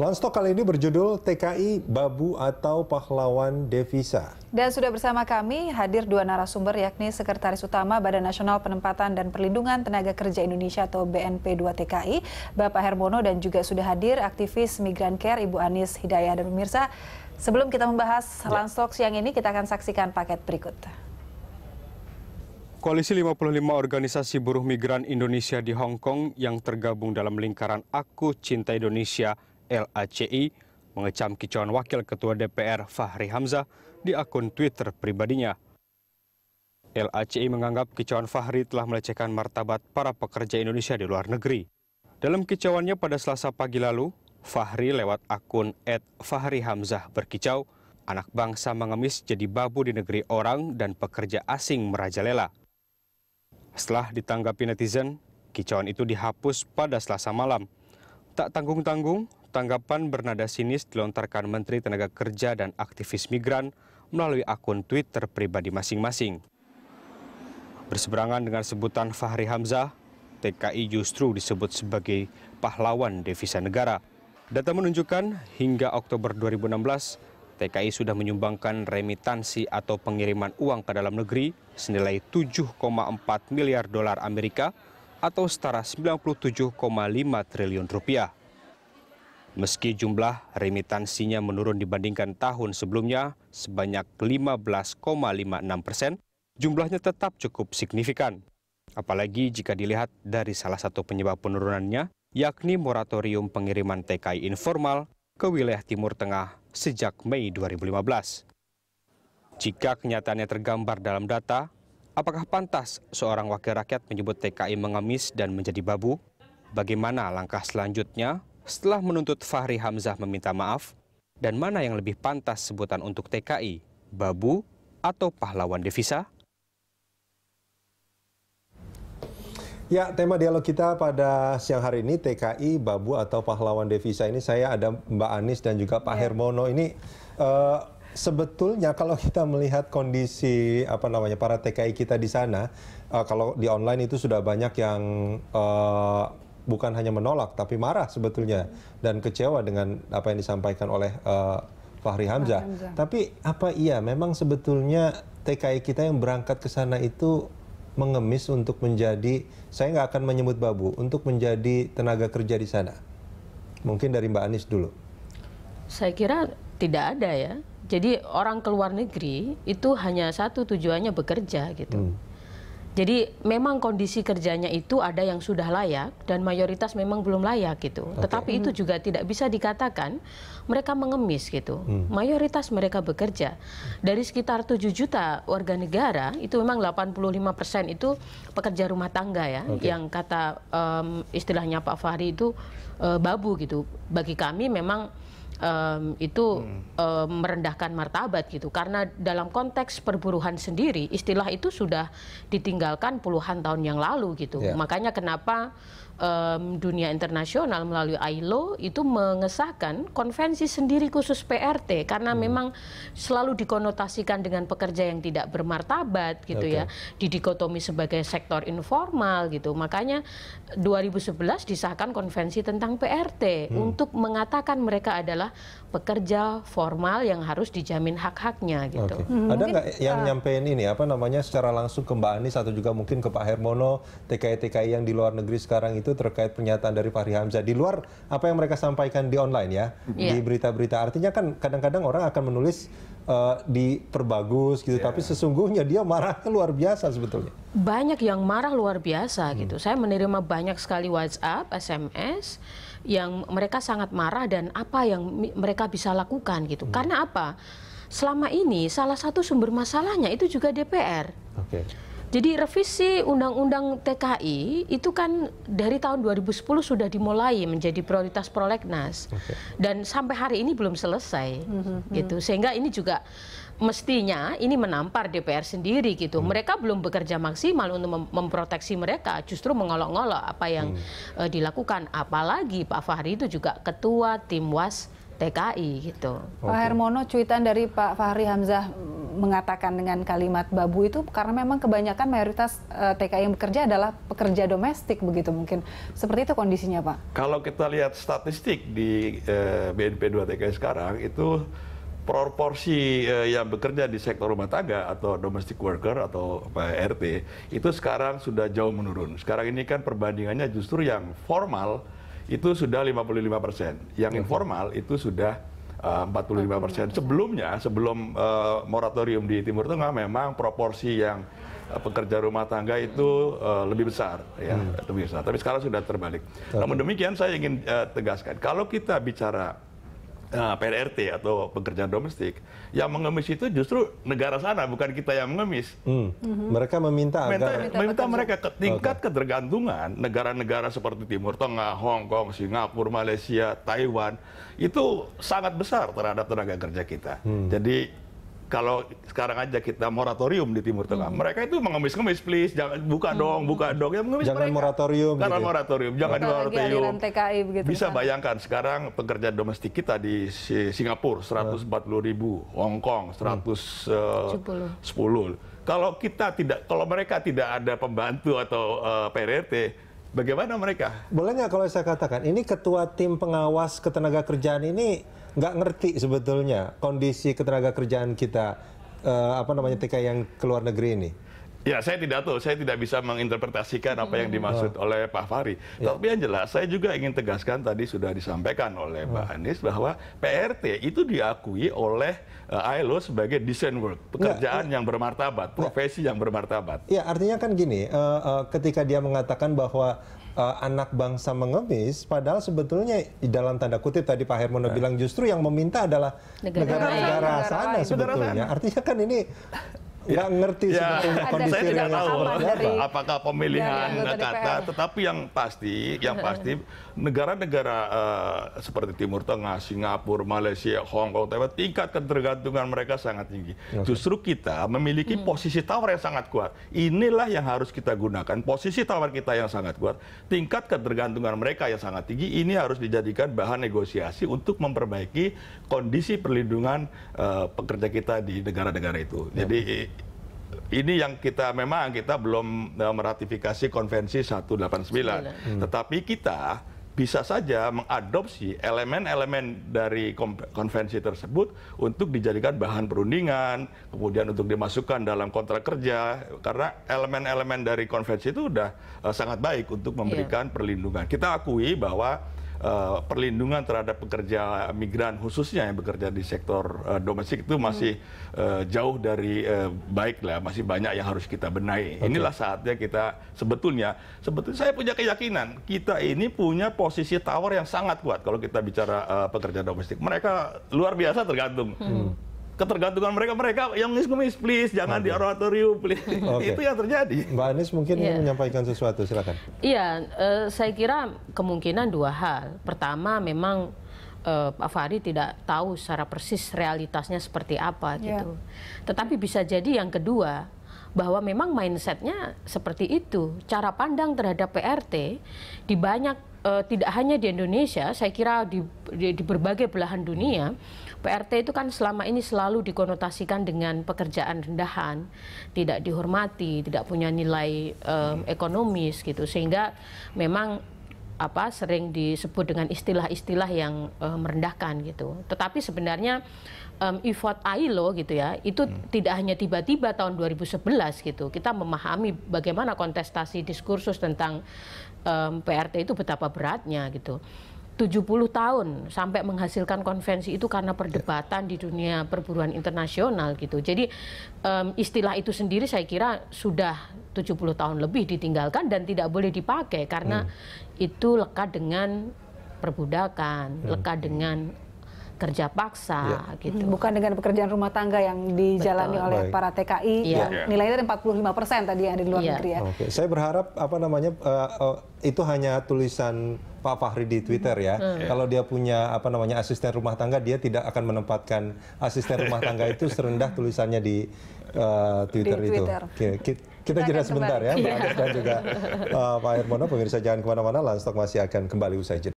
Launch kali ini berjudul TKI Babu atau Pahlawan Devisa. Dan sudah bersama kami hadir dua narasumber yakni Sekretaris Utama Badan Nasional Penempatan dan Perlindungan Tenaga Kerja Indonesia atau BNP2 TKI, Bapak Hermono dan juga sudah hadir aktivis Migran Care Ibu Anis Hidayah dan pemirsa. Sebelum kita membahas ya. Launch siang ini kita akan saksikan paket berikut. Koalisi 55 organisasi buruh migran Indonesia di Hong Kong yang tergabung dalam lingkaran Aku Cinta Indonesia LACI mengecam kicauan Wakil Ketua DPR Fahri Hamzah di akun Twitter pribadinya. LACI menganggap kicauan Fahri telah melecehkan martabat para pekerja Indonesia di luar negeri. Dalam kicauannya pada selasa pagi lalu, Fahri lewat akun @fahrihamzah berkicau, anak bangsa mengemis jadi babu di negeri orang dan pekerja asing merajalela. Setelah ditanggapi netizen, kicauan itu dihapus pada selasa malam. Tak tanggung-tanggung, tanggapan bernada sinis dilontarkan Menteri Tenaga Kerja dan aktivis migran melalui akun Twitter pribadi masing-masing. Berseberangan dengan sebutan Fahri Hamzah, TKI justru disebut sebagai pahlawan devisa negara. Data menunjukkan hingga Oktober 2016, TKI sudah menyumbangkan remitansi atau pengiriman uang ke dalam negeri senilai 7,4 miliar dolar Amerika atau setara 97,5 triliun rupiah. Meski jumlah remitansinya menurun dibandingkan tahun sebelumnya sebanyak 15,56 persen, jumlahnya tetap cukup signifikan. Apalagi jika dilihat dari salah satu penyebab penurunannya, yakni moratorium pengiriman TKI informal ke wilayah Timur Tengah sejak Mei 2015. Jika kenyataannya tergambar dalam data, Apakah pantas seorang wakil rakyat menyebut TKI mengemis dan menjadi babu? Bagaimana langkah selanjutnya setelah menuntut Fahri Hamzah meminta maaf? Dan mana yang lebih pantas sebutan untuk TKI, babu atau pahlawan devisa? Ya, tema dialog kita pada siang hari ini TKI, Babu atau Pahlawan Devisa ini saya ada Mbak Anis dan juga Pak ya. Hermono ini uh, Sebetulnya kalau kita melihat kondisi apa namanya para TKI kita di sana, uh, kalau di online itu sudah banyak yang uh, bukan hanya menolak tapi marah sebetulnya dan kecewa dengan apa yang disampaikan oleh uh, Fahri Hamzah. Hamzah. Tapi apa iya memang sebetulnya TKI kita yang berangkat ke sana itu mengemis untuk menjadi saya nggak akan menyebut babu untuk menjadi tenaga kerja di sana. Mungkin dari Mbak Anis dulu. Saya kira tidak ada ya jadi orang ke luar negeri itu hanya satu tujuannya bekerja gitu. Hmm. Jadi memang kondisi kerjanya itu ada yang sudah layak dan mayoritas memang belum layak gitu. Okay. Tetapi hmm. itu juga tidak bisa dikatakan mereka mengemis gitu. Hmm. Mayoritas mereka bekerja. Dari sekitar 7 juta warga negara itu memang 85% itu pekerja rumah tangga ya okay. yang kata um, istilahnya Pak Fahri itu uh, babu gitu. Bagi kami memang um, itu hmm. um, merendahkan martabat gitu karena dalam konteks perburuhan sendiri istilah itu sudah ditinggalkan puluhan tahun yang lalu gitu yeah. makanya kenapa um, dunia internasional melalui ILO itu mengesahkan konvensi sendiri khusus PRT karena hmm. memang selalu dikonotasikan dengan pekerja yang tidak bermartabat gitu okay. ya didikotomi sebagai sektor informal gitu makanya 2011 disahkan konvensi tentang PRT hmm. untuk mengatakan mereka adalah pekerja formal yang harus dijamin hak-haknya gitu. Okay. Hmm. Ada nggak yang uh, nyampein ini apa namanya secara langsung ke Mbak Anies atau juga mungkin ke Pak Hermono TKI-TKI yang di luar negeri sekarang itu terkait pernyataan dari Fahri Hamzah di luar apa yang mereka sampaikan di online ya yeah. di berita-berita artinya kan kadang-kadang orang akan menulis uh, diperbagus gitu, yeah. tapi sesungguhnya dia marah luar biasa sebetulnya. Banyak yang marah luar biasa hmm. gitu. Saya menerima banyak sekali WhatsApp, SMS yang mereka sangat marah dan apa yang mereka bisa lakukan gitu. Hmm. Karena apa? Selama ini salah satu sumber masalahnya itu juga DPR. Okay. Jadi revisi Undang-Undang TKI itu kan dari tahun 2010 sudah dimulai menjadi prioritas prolegnas okay. dan sampai hari ini belum selesai mm -hmm. gitu sehingga ini juga mestinya ini menampar DPR sendiri gitu mm. mereka belum bekerja maksimal untuk mem memproteksi mereka justru mengolok-ngolok apa yang mm. uh, dilakukan apalagi Pak Fahri itu juga ketua tim was TKI gitu. Okay. Pak Hermono cuitan dari Pak Fahri Hamzah mengatakan dengan kalimat babu itu karena memang kebanyakan mayoritas uh, eh, TKI yang bekerja adalah pekerja domestik begitu mungkin. Seperti itu kondisinya, Pak. Kalau kita lihat statistik di uh, eh, BNP 2 TKI sekarang itu proporsi uh, yang bekerja di sektor rumah tangga atau domestic worker atau RT itu sekarang sudah jauh menurun. Sekarang ini kan perbandingannya justru yang formal itu sudah 55 persen, yang informal itu sudah 45 persen. Sebelumnya, sebelum uh, moratorium di Timur Tengah, memang proporsi yang eh, pekerja rumah tangga itu uh, lebih besar, ya, hmm. lebih besar. Tapi sekarang sudah terbalik. Namun demikian, saya ingin uh, tegaskan, kalau kita bicara nah, PRT atau pekerjaan domestik yang mengemis itu justru negara sana bukan kita yang mengemis hmm. mm-hmm. mereka meminta agar meminta, meminta mereka ke tingkat okay. ketergantungan negara-negara seperti Timur Tengah Hong Kong Singapura Malaysia Taiwan itu sangat besar terhadap tenaga kerja kita hmm. jadi kalau sekarang aja kita moratorium di Timur Tengah, hmm. mereka itu mengemis-ngemis, please jangan buka hmm. dong, buka dong, ya mengemis Jangan mereka. moratorium. Karena gitu. Ya. moratorium, jangan Bukan moratorium. TKI begitu Bisa kan? bayangkan sekarang pekerja domestik kita di Singapura 140 hmm. ribu, Hong Kong 110. Hmm. Eh, kalau kita tidak, kalau mereka tidak ada pembantu atau uh, eh, PRT, Bagaimana mereka? Boleh nggak kalau saya katakan, ini ketua tim pengawas ketenaga kerjaan ini nggak ngerti sebetulnya kondisi ketenaga kerjaan kita eh, apa namanya TK yang ke luar negeri ini Ya, saya tidak tahu, saya tidak bisa menginterpretasikan apa yang hmm. dimaksud oh. oleh Pak Fahri. Ya. Tapi yang jelas, saya juga ingin tegaskan tadi sudah disampaikan oleh oh. Pak hmm. Anies bahwa PRT itu diakui oleh uh, eh, ILO sebagai decent work, pekerjaan Nggak, yang bermartabat, profesi Nggak. yang bermartabat. Ya, artinya kan gini, uh, uh, ketika dia mengatakan bahwa uh, anak bangsa mengemis, padahal sebetulnya dalam tanda kutip tadi Pak Hermono nah. bilang justru yang meminta adalah negara-negara sana, negara sebetulnya. Artinya kan ini Ya ngerti iya. sebetulnya kondisi saya tidak tahu apakah pemilihan ya, kata tetapi yang pasti yang pasti negara-negara uh, seperti Timur Tengah Singapura Malaysia Hong Kong Taiwan tingkat ketergantungan mereka sangat tinggi justru kita memiliki hmm. posisi tawar yang sangat kuat inilah yang harus kita gunakan posisi tawar kita yang sangat kuat tingkat ketergantungan mereka yang sangat tinggi ini harus dijadikan bahan negosiasi untuk memperbaiki kondisi perlindungan uh, pekerja kita di negara-negara itu ya. jadi ini yang kita memang kita belum eh, meratifikasi konvensi 189. Hmm. Tetapi kita bisa saja mengadopsi elemen-elemen dari konvensi tersebut untuk dijadikan bahan perundingan, kemudian untuk dimasukkan dalam kontrak kerja, karena elemen-elemen dari konvensi itu sudah eh, sangat baik untuk iya. memberikan yeah. perlindungan. Kita akui bahwa Eh, perlindungan terhadap pekerja migran khususnya yang bekerja di sektor uh, domestik itu masih hmm. uh, jauh dari uh, baik lah, masih banyak yang harus kita benahi. Okay. Inilah saatnya kita sebetulnya sebetulnya saya punya keyakinan kita ini punya posisi tower yang sangat kuat kalau kita bicara uh, pekerja domestik. Mereka luar biasa tergantung. Hmm ketergantungan mereka mereka yang ngemis please jangan di oratorium please okay. itu yang terjadi Mbak Anies mungkin yeah. menyampaikan sesuatu silakan iya yeah, uh, saya kira kemungkinan dua hal pertama memang uh, Pak Fahri tidak tahu secara persis realitasnya seperti apa yeah. gitu tetapi bisa jadi yang kedua bahwa memang mindsetnya seperti itu. Cara pandang terhadap PRT di banyak E, tidak hanya di Indonesia, saya kira di, di, di berbagai belahan dunia, PRT itu kan selama ini selalu dikonotasikan dengan pekerjaan rendahan, tidak dihormati, tidak punya nilai e, ekonomis gitu, sehingga memang apa sering disebut dengan istilah-istilah yang uh, merendahkan gitu. Tetapi sebenarnya um, effort ILO gitu ya, itu hmm. tidak hanya tiba-tiba tahun 2011 gitu. Kita memahami bagaimana kontestasi diskursus tentang um, PRT itu betapa beratnya gitu. 70 tahun sampai menghasilkan konvensi itu karena perdebatan di dunia perburuan internasional gitu. Jadi um, istilah itu sendiri saya kira sudah 70 tahun lebih ditinggalkan dan tidak boleh dipakai karena hmm. itu lekat dengan perbudakan, hmm. lekat hmm. dengan kerja paksa ya. gitu. Bukan dengan pekerjaan rumah tangga yang dijalani Betul. oleh Baik. para TKI. Ya. Ya. Nilainya 45% tadi yang ada di luar ya. negeri ya. Oke. Saya berharap apa namanya uh, uh, itu hanya tulisan Pak Fahri di Twitter ya. Hmm. hmm. Kalau dia punya apa namanya asisten rumah tangga, dia tidak akan menempatkan asisten rumah tangga itu serendah tulisannya di uh, Twitter, Twitter itu. Okay. Kita jeda sebentar ya, Mbak Agnes dan juga uh, Pak Hermono. Pemirsa jangan kemana-mana, Lanstok masih akan kembali usai jeda.